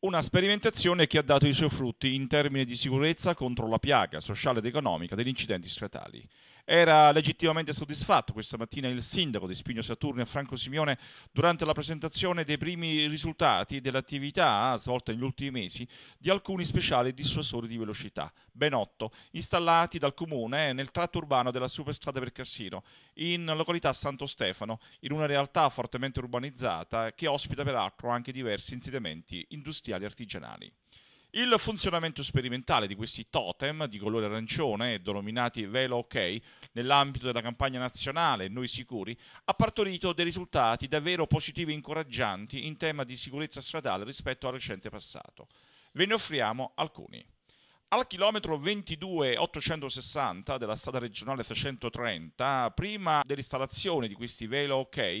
Una sperimentazione che ha dato i suoi frutti in termini di sicurezza contro la piaga sociale ed economica degli incidenti stradali. Era legittimamente soddisfatto questa mattina il sindaco di Spigno Saturnia, Franco Simeone durante la presentazione dei primi risultati dell'attività svolta negli ultimi mesi di alcuni speciali dissuasori di velocità, ben otto, installati dal comune nel tratto urbano della superstrada per Cassino, in località Santo Stefano, in una realtà fortemente urbanizzata che ospita peraltro anche diversi insediamenti industriali e artigianali. Il funzionamento sperimentale di questi totem di colore arancione, denominati Velo OK, nell'ambito della campagna nazionale Noi Sicuri, ha partorito dei risultati davvero positivi e incoraggianti in tema di sicurezza stradale rispetto al recente passato. Ve ne offriamo alcuni. Al chilometro 22.860 della strada regionale 630, prima dell'installazione di questi Velo OK,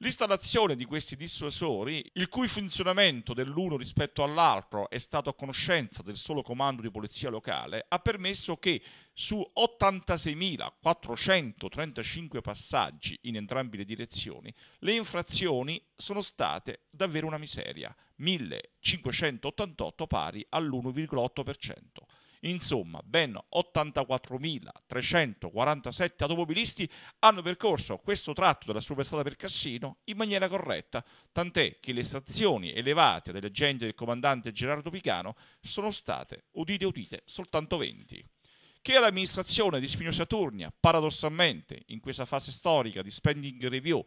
L'installazione di questi dissuasori, il cui funzionamento dell'uno rispetto all'altro è stato a conoscenza del solo comando di polizia locale, ha permesso che su 86.435 passaggi in entrambe le direzioni, le infrazioni sono state davvero una miseria, 1.588 pari all'1,8%. Insomma, ben 84.347 automobilisti hanno percorso questo tratto della superstrada per Cassino in maniera corretta, tant'è che le stazioni elevate delle leggende del comandante Gerardo Picano sono state, udite udite, soltanto 20 che l'amministrazione di Spino Saturnia, paradossalmente, in questa fase storica di spending review,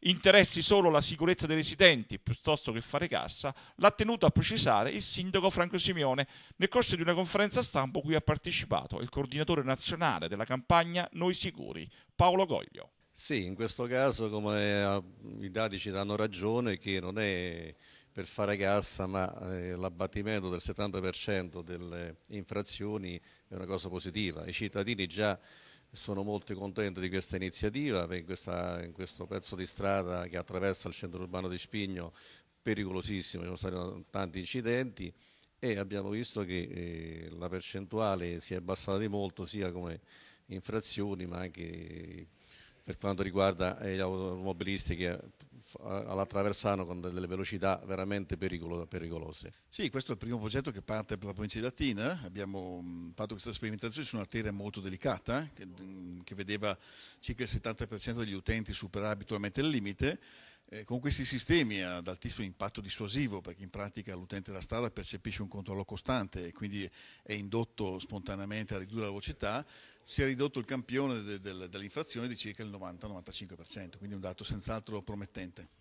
interessi solo la sicurezza dei residenti piuttosto che fare cassa, l'ha tenuto a precisare il sindaco Franco Simeone nel corso di una conferenza stampa cui ha partecipato il coordinatore nazionale della campagna Noi Sicuri, Paolo Goglio. Sì, in questo caso come eh, i dati ci danno ragione che non è per fare cassa, ma eh, l'abbattimento del 70% delle infrazioni è una cosa positiva. I cittadini già sono molto contento di questa iniziativa, in, questa, in questo pezzo di strada che attraversa il centro urbano di Spigno, pericolosissimo, ci sono stati tanti incidenti e abbiamo visto che eh, la percentuale si è abbassata di molto sia come infrazioni ma anche per quanto riguarda eh, gli automobilisti che alla Traversano con delle velocità veramente pericolo, pericolose. Sì, questo è il primo progetto che parte per la provincia di Latina, abbiamo mm, fatto questa sperimentazione su un'arteria molto delicata che, mm, che vedeva circa il 70% degli utenti superare abitualmente il limite eh, con questi sistemi ad altissimo impatto dissuasivo, perché in pratica l'utente della strada percepisce un controllo costante e quindi è indotto spontaneamente a ridurre la velocità, si è ridotto il campione de, de, dell'inflazione di circa il 90-95%, quindi un dato senz'altro promettente.